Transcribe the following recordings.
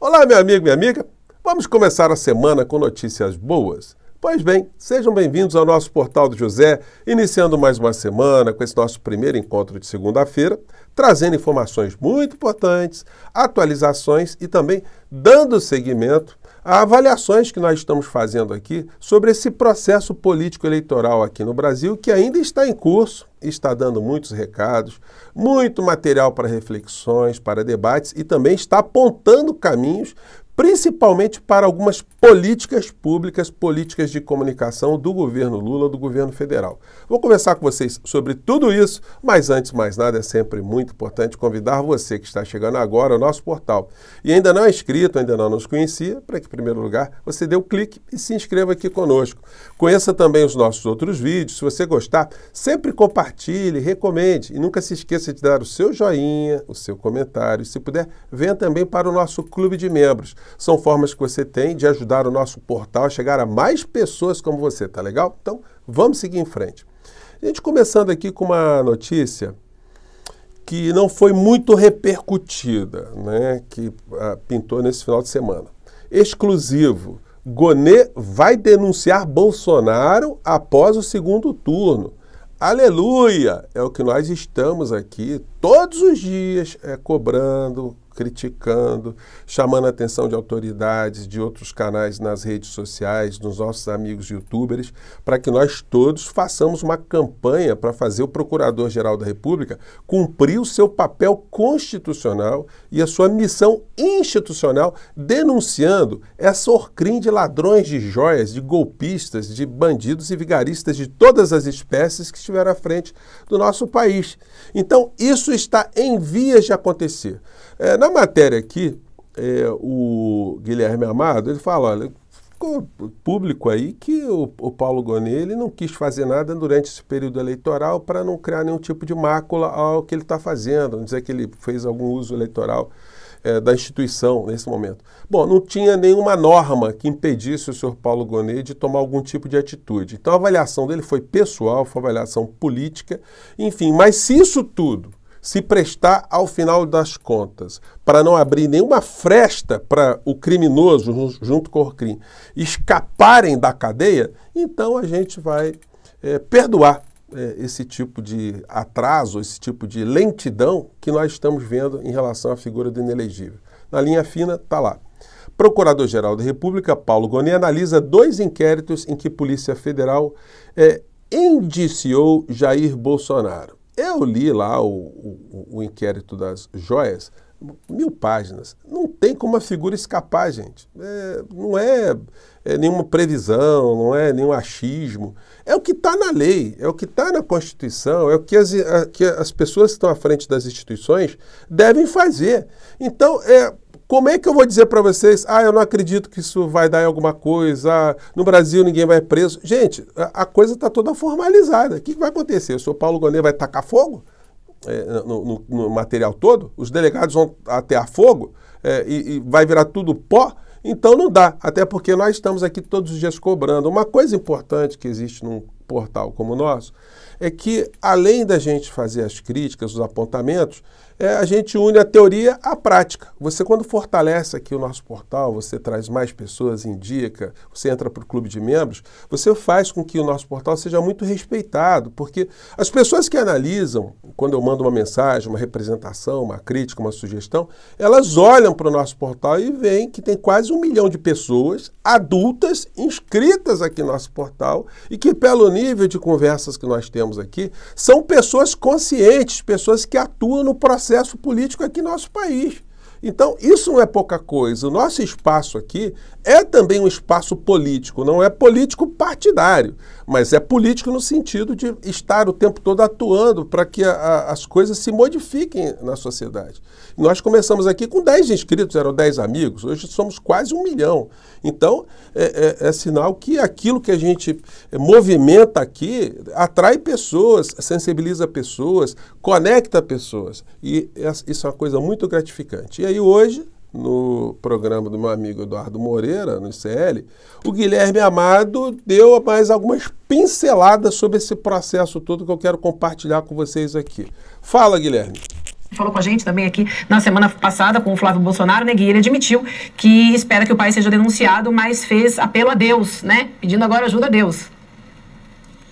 Olá, meu amigo, minha amiga. Vamos começar a semana com notícias boas. Pois bem, sejam bem-vindos ao nosso Portal do José, iniciando mais uma semana com esse nosso primeiro encontro de segunda-feira, trazendo informações muito importantes, atualizações e também dando seguimento Há avaliações que nós estamos fazendo aqui sobre esse processo político-eleitoral aqui no Brasil, que ainda está em curso, está dando muitos recados, muito material para reflexões, para debates e também está apontando caminhos principalmente para algumas políticas públicas, políticas de comunicação do governo Lula, do governo federal. Vou conversar com vocês sobre tudo isso, mas antes mais nada é sempre muito importante convidar você que está chegando agora ao nosso portal e ainda não é inscrito, ainda não nos conhecia, para que em primeiro lugar você dê o clique e se inscreva aqui conosco. Conheça também os nossos outros vídeos, se você gostar, sempre compartilhe, recomende e nunca se esqueça de dar o seu joinha, o seu comentário, se puder, venha também para o nosso clube de membros. São formas que você tem de ajudar o nosso portal a chegar a mais pessoas como você, tá legal? Então, vamos seguir em frente. A gente começando aqui com uma notícia que não foi muito repercutida, né, que ah, pintou nesse final de semana. Exclusivo. Gonê vai denunciar Bolsonaro após o segundo turno. Aleluia! É o que nós estamos aqui todos os dias é, cobrando, criticando, chamando a atenção de autoridades, de outros canais nas redes sociais, dos nossos amigos youtubers, para que nós todos façamos uma campanha para fazer o Procurador-Geral da República cumprir o seu papel constitucional e a sua missão institucional, denunciando essa orcrim de ladrões de joias, de golpistas, de bandidos e vigaristas de todas as espécies que estiveram à frente do nosso país. Então, isso está em vias de acontecer. É, na na matéria aqui, é, o Guilherme Amado, ele fala, olha, ficou público aí que o, o Paulo Gonet ele não quis fazer nada durante esse período eleitoral para não criar nenhum tipo de mácula ao que ele está fazendo, não dizer que ele fez algum uso eleitoral é, da instituição nesse momento. Bom, não tinha nenhuma norma que impedisse o senhor Paulo Gonet de tomar algum tipo de atitude. Então a avaliação dele foi pessoal, foi avaliação política, enfim, mas se isso tudo se prestar ao final das contas, para não abrir nenhuma fresta para o criminoso, junto com o crime, escaparem da cadeia, então a gente vai é, perdoar é, esse tipo de atraso, esse tipo de lentidão que nós estamos vendo em relação à figura do inelegível. Na linha fina, está lá. Procurador-Geral da República, Paulo Goni analisa dois inquéritos em que Polícia Federal é, indiciou Jair Bolsonaro. Eu li lá o, o, o inquérito das joias, mil páginas. Não tem como a figura escapar, gente. É, não é, é, nenhuma previsão, não é nenhum achismo. É o que está na lei, é o que está na Constituição, é o que as, a, que as pessoas que estão à frente das instituições devem fazer. Então, é, como é que eu vou dizer para vocês, ah, eu não acredito que isso vai dar em alguma coisa, no Brasil ninguém vai preso? Gente, a, a coisa está toda formalizada. O que, que vai acontecer? O senhor Paulo Gonet vai tacar fogo? É, no, no, no, material todo, os delegados vão até a fogo é, e, e, vai virar tudo pó, então não dá, até porque nós estamos aqui todos os dias cobrando. Uma coisa importante que existe num portal como o nosso é que, além da gente fazer as críticas, os apontamentos, é, a gente une a teoria à prática. Você, quando fortalece aqui o nosso portal, você traz mais pessoas, indica, você entra para o clube de membros, você faz com que o nosso portal seja muito respeitado, porque as pessoas que analisam, quando eu mando uma mensagem, uma representação, uma crítica, uma sugestão, elas olham para o nosso portal e veem que tem quase um milhão de pessoas adultas inscritas aqui no nosso portal e que, pelo nível de conversas que nós temos aqui, são pessoas conscientes, pessoas que atuam no processo processo político aqui no nosso país. Então, isso não é pouca coisa. O nosso espaço aqui é também um espaço político, não é político partidário, mas é político no sentido de estar o tempo todo atuando para que a, a, as coisas se modifiquem na sociedade. Nós começamos aqui com 10 inscritos, eram 10 amigos, hoje somos quase um milhão. Então, é, é, é sinal que aquilo que a gente é, movimenta aqui atrai pessoas, sensibiliza pessoas, conecta pessoas. E isso é uma coisa muito gratificante aí hoje, no programa do meu amigo Eduardo Moreira, no ICL, o Guilherme Amado deu mais algumas pinceladas sobre esse processo todo que eu quero compartilhar com vocês aqui. Fala, Guilherme falou com a gente também aqui na semana passada com o Flávio Bolsonaro, né, Gui? Ele admitiu que espera que o país seja denunciado, mas fez apelo a Deus, né? Pedindo agora ajuda a Deus.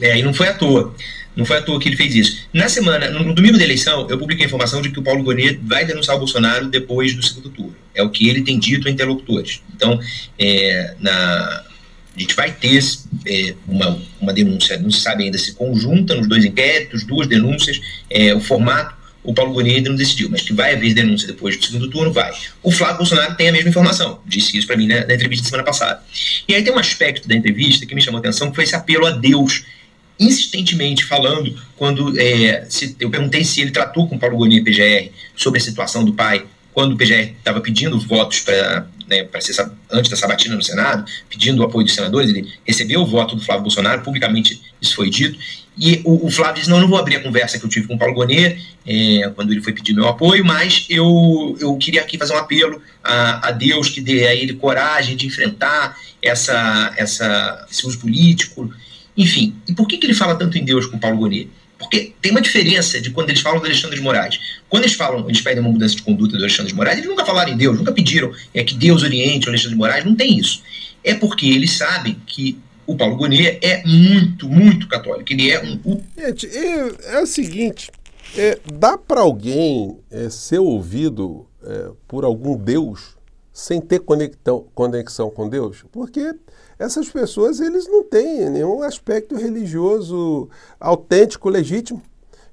É, e não foi à toa. Não foi à toa que ele fez isso. Na semana, no domingo da eleição, eu publiquei a informação de que o Paulo Gonet vai denunciar o Bolsonaro depois do segundo turno. É o que ele tem dito a interlocutores. Então, é, na, a gente vai ter é, uma, uma denúncia, não se sabe ainda se conjunta nos dois inquéritos, duas denúncias, é, o formato, o Paulo Gonet ainda não decidiu, mas que vai haver denúncia depois do segundo turno, vai. O Flávio Bolsonaro tem a mesma informação, disse isso para mim na, na entrevista de semana passada. E aí tem um aspecto da entrevista que me chamou a atenção, que foi esse apelo a Deus insistentemente falando quando é, se, eu perguntei se ele tratou com Paulo Gonet PGR sobre a situação do pai quando o PGR estava pedindo votos para né, ser antes da sabatina no Senado, pedindo o apoio dos senadores, ele recebeu o voto do Flávio Bolsonaro, publicamente isso foi dito, e o, o Flávio disse, não, não vou abrir a conversa que eu tive com o Paulo Gonet, é, quando ele foi pedir meu apoio, mas eu, eu queria aqui fazer um apelo a, a Deus que dê a ele coragem de enfrentar essa, essa, esse uso político, enfim, e por que, que ele fala tanto em Deus com Paulo Goni? Porque tem uma diferença de quando eles falam do Alexandre de Moraes. Quando eles falam, eles pedem uma mudança de conduta do Alexandre de Moraes, eles nunca falaram em Deus, nunca pediram é que Deus oriente o Alexandre de Moraes, não tem isso. É porque eles sabem que o Paulo Goni é muito, muito católico. Ele é um. Gente, é, é o seguinte: é, dá para alguém é, ser ouvido é, por algum Deus sem ter conexão conexão com Deus? Porque essas pessoas eles não têm nenhum aspecto religioso autêntico, legítimo.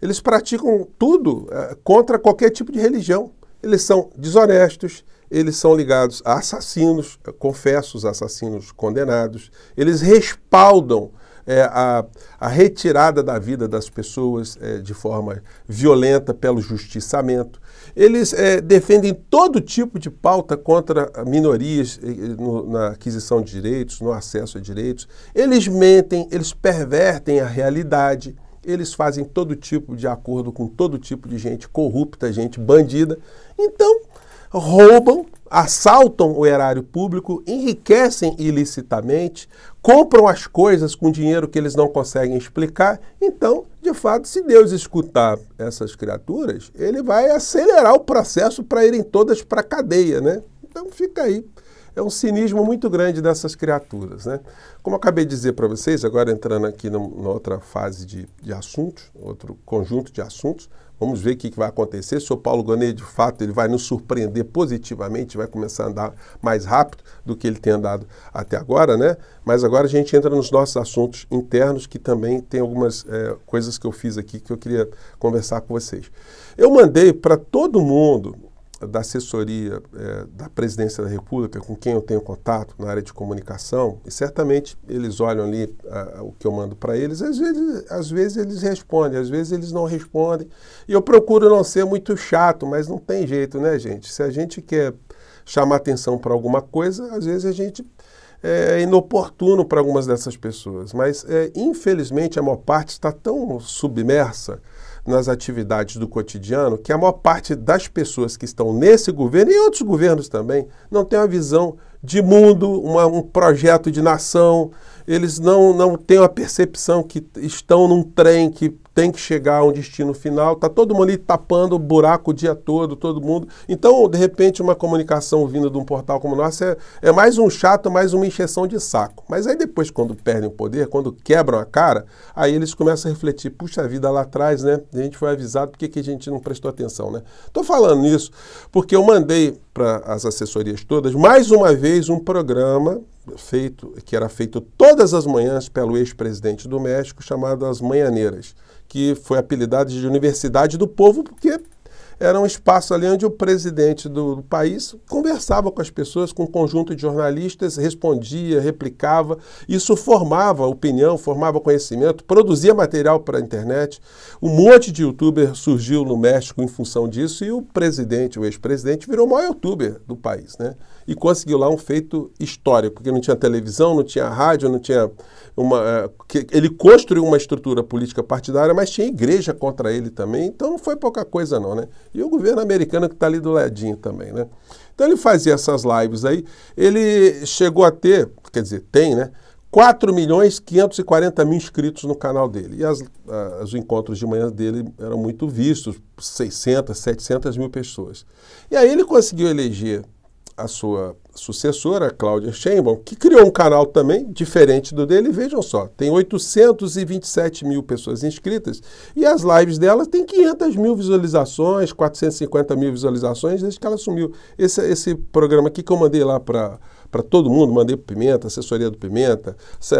Eles praticam tudo é, contra qualquer tipo de religião. Eles são desonestos, eles são ligados a assassinos, eh, confessos assassinos condenados, eles respaldam é, a, a, retirada da vida das pessoas é, de forma violenta pelo justiçamento eles é, defendem todo tipo de pauta contra minorias no, na aquisição de direitos, no acesso a direitos. Eles mentem, eles pervertem a realidade, eles fazem todo tipo de acordo com todo tipo de gente corrupta, gente bandida. Então, roubam assaltam o erário público, enriquecem ilicitamente, compram as coisas com dinheiro que eles não conseguem explicar. Então, de fato, se Deus escutar essas criaturas, ele vai acelerar o processo para irem todas para a cadeia, né? Então fica aí é um cinismo muito grande dessas criaturas. Né? Como acabei de dizer para vocês, agora entrando aqui numa outra fase de, de assuntos, outro conjunto de assuntos, vamos ver o que, que vai acontecer. Se o Paulo Gonet, de fato, ele vai nos surpreender positivamente, vai começar a andar mais rápido do que ele tem andado até agora, né? Mas agora a gente entra nos nossos assuntos internos, que também tem algumas é, coisas que eu fiz aqui que eu queria conversar com vocês. Eu mandei para todo mundo da assessoria é, da presidência da República, com quem eu tenho contato na área de comunicação, e certamente eles olham ali a, a, o que eu mando para eles. Às vezes, às vezes eles respondem, às vezes eles não respondem. E eu procuro não ser muito chato, mas não tem jeito, né, gente? Se a gente quer chamar atenção para alguma coisa, às vezes a gente é, é inoportuno para algumas dessas pessoas. Mas, é, infelizmente, a maior parte está tão submersa nas atividades do cotidiano que a maior parte das pessoas que estão nesse governo e outros governos também não tem uma visão de mundo, uma, um projeto de nação. Eles não, não têm a percepção que estão num trem que tem que chegar a um destino final, está todo mundo ali tapando o buraco o dia todo, todo mundo. Então, de repente, uma comunicação vinda de um portal como o nosso é, é mais um chato, mais uma injeção de saco. Mas aí depois, quando perdem o poder, quando quebram a cara, aí eles começam a refletir, puxa vida, lá atrás, né? A gente foi avisado, por que, que a gente não prestou atenção, né? Estou falando nisso porque eu mandei para as assessorias todas, mais uma vez, um programa feito, que era feito todas as manhãs pelo ex-presidente do México, chamado As Manhaneiras, que foi apelidado de Universidade do Povo porque era um espaço ali onde o presidente do, país conversava com as pessoas, com um conjunto de jornalistas, respondia, replicava. Isso formava opinião, formava conhecimento, produzia material para a internet. Um monte de youtuber surgiu no México em função disso e o presidente, o ex-presidente, virou o maior youtuber do país, né? E conseguiu lá um feito histórico, porque não tinha televisão, não tinha rádio, não tinha uma. Eh, ele construiu uma estrutura política partidária, mas tinha igreja contra ele também, então não foi pouca coisa, não, né? E o governo americano que está ali do ladinho também, né? Então ele fazia essas lives aí. Ele chegou a ter, quer dizer, tem, né? 4 milhões 540 mil inscritos no canal dele. E as, as, os encontros de manhã dele eram muito vistos, 600, 700 mil pessoas. E aí ele conseguiu eleger a sua sucessora, Cláudia Sheinbaum, que criou um canal também diferente do dele. Vejam só, tem 827 mil pessoas inscritas e as lives dela têm 500 mil visualizações, 450 mil visualizações desde que ela assumiu Esse, esse programa aqui que eu mandei lá para para todo mundo, mandei para Pimenta, assessoria do Pimenta,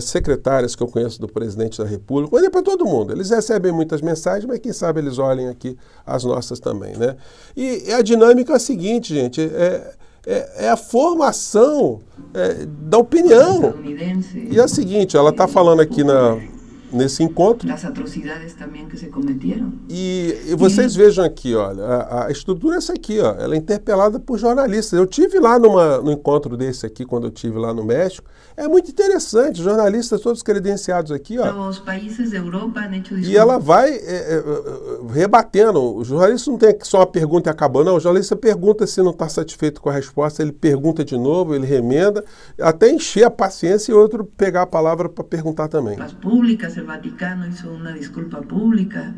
secretárias que eu conheço do presidente da República, mandei para todo mundo. Eles recebem muitas mensagens, mas quem sabe eles olhem aqui as nossas também, né? E a dinâmica é a seguinte, gente, é, é, é a formação é, da opinião. E é o seguinte, ela está falando aqui na, nesse encontro. Das atrocidades também que se cometeram. E, e vocês vejam aqui, olha, a, a, estrutura é essa aqui, ó, ela é interpelada por jornalistas. Eu tive lá numa, num encontro desse aqui, quando eu tive lá no México, é muito interessante, jornalistas todos credenciados aqui. Ó, Os países da Europa... Né, e ela vai é, é, é rebatendo, o jornalista não tem só uma pergunta e acabou, não, o jornalista pergunta se não está satisfeito com a resposta, ele pergunta de novo, ele remenda, até encher a paciência e outro pegar a palavra para perguntar também. As públicas, el Vaticano hizo una disculpa pública.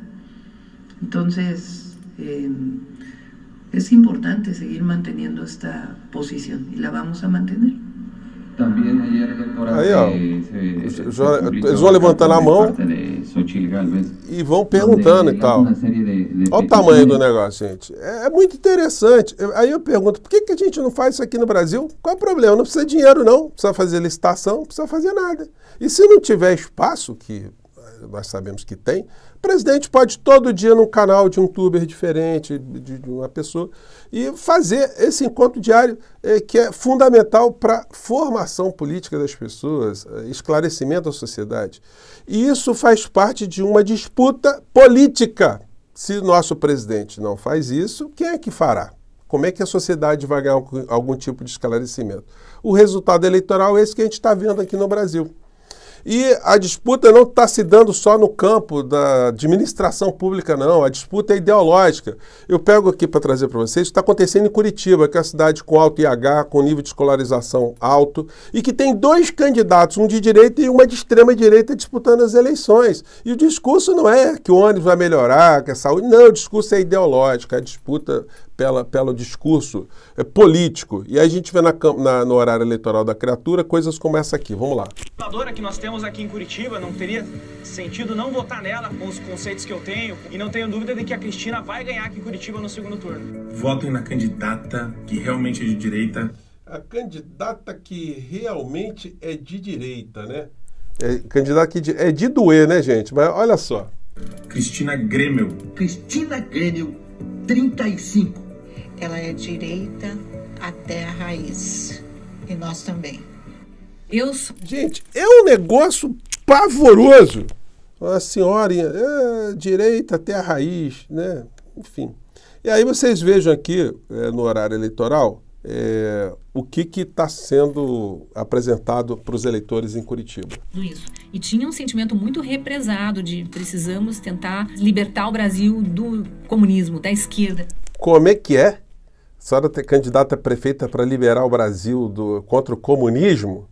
Entonces, eh, es importante seguir manteniendo esta posición y la vamos a mantener. También ayer, doctora, ah, se, se, eles levantar a mão e vão perguntando e tal. Olha o tamanho do negócio, gente. É, é muito interessante. aí eu pergunto, por que, que a gente não faz isso aqui no Brasil? Qual é o problema? Não precisa de dinheiro, não. Precisa fazer licitação, não precisa fazer nada. E se não tiver espaço, que eh, nós sabemos que tem, o presidente pode todo dia num canal de um youtuber diferente, de, de uma pessoa, e fazer esse encontro diário eh, que é fundamental para formação política das pessoas, eh, esclarecimento da sociedade. E isso faz parte de uma disputa política se nosso presidente não faz isso, quem é que fará? Como é que a sociedade vai ganhar algum tipo de esclarecimento? O resultado eleitoral é esse que a gente está vendo aqui no Brasil. E a disputa não está se dando só no campo da administração pública, não. A disputa é ideológica. Eu pego aqui para trazer para vocês, o que está acontecendo em Curitiba, que é a cidade com alto IH, com nível de escolarização alto, e que tem dois candidatos, um de direita e uma de extrema direita, disputando as eleições. E o discurso não é que o ônibus vai melhorar, que a saúde. Não, o discurso é ideológico, a disputa pela, pelo discurso é, político. E aí a gente vê na, na, no horário eleitoral da criatura coisas como essa aqui. Vamos lá. A senadora que nós temos aqui em Curitiba, não teria sentido não votar nela com os conceitos que eu tenho. E não tenho dúvida de que a Cristina vai ganhar aqui em Curitiba no segundo turno. Votem na candidata que realmente é de direita. A candidata que realmente é de direita, né? É, candidata que de, é de doer, né, gente? Mas olha só. Cristina Grêmio. Cristina Grêmio, 35 ela é direita até a raiz. E nós também. Eu sou... Gente, é um negócio pavoroso. A senhorinha, é, direita até a raiz, né? Enfim. E aí vocês vejam aqui, é, no horário eleitoral, é, o que está sendo apresentado para os eleitores em Curitiba. Isso. E tinha um sentimento muito represado de precisamos tentar libertar o Brasil do comunismo, da esquerda. Como é que é senhora é candidata a prefeita para liberar o Brasil do, contra o comunismo.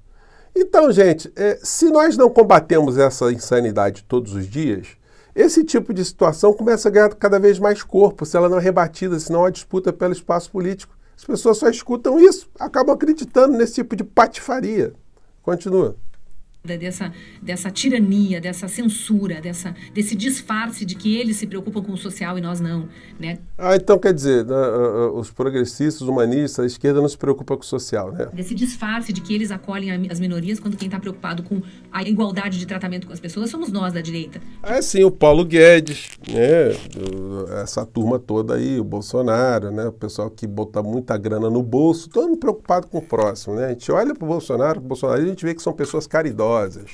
Então, gente, é, se nós não combatemos essa insanidade todos os dias, esse tipo de situação começa a ganhar cada vez mais corpo, se ela não é rebatida, se não há disputa pelo espaço político. As pessoas só escutam isso, acabam acreditando nesse tipo de patifaria. Continua dessa, dessa tirania, dessa censura, dessa, desse disfarce de que eles se preocupam com o social e nós não. Né? Ah, então quer dizer, né, ah, ah, os progressistas, os humanistas, a esquerda não se preocupa com o social, né? Desse disfarce de que eles acolhem as minorias quando quem está preocupado com a igualdade de tratamento com as pessoas somos nós da direita é sim, o Paulo Guedes, né? essa turma toda aí, o Bolsonaro, né? o pessoal que bota muita grana no bolso, todo mundo preocupado com o próximo. Né? A gente olha para o Bolsonaro, para Bolsonaro, a gente vê que são pessoas caridosas,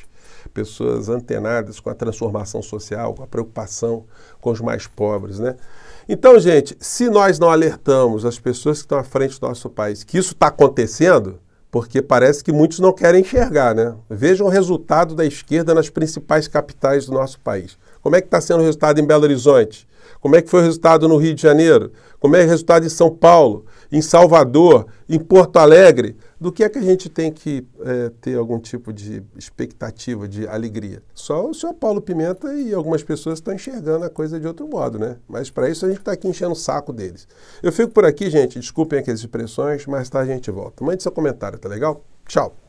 pessoas antenadas com a transformação social, com a preocupação com os mais pobres. Né? Então, gente, se nós não alertamos as pessoas que estão à frente do nosso país que isso está acontecendo, porque parece que muitos não querem enxergar, né? Vejam o resultado da esquerda nas principais capitais do nosso país. Como é que está sendo o resultado em Belo Horizonte? Como é que foi o resultado no Rio de Janeiro? Como é o resultado em São Paulo, em Salvador, em Porto Alegre? Do que é que a gente tem que é, ter algum tipo de expectativa, de alegria? Só o senhor Paulo Pimenta e algumas pessoas estão enxergando a coisa de outro modo, né? Mas para isso a gente está aqui enchendo o saco deles. Eu fico por aqui, gente. Desculpem aquelas expressões. Mais tarde tá, a gente volta. Mande seu comentário, tá legal? Tchau.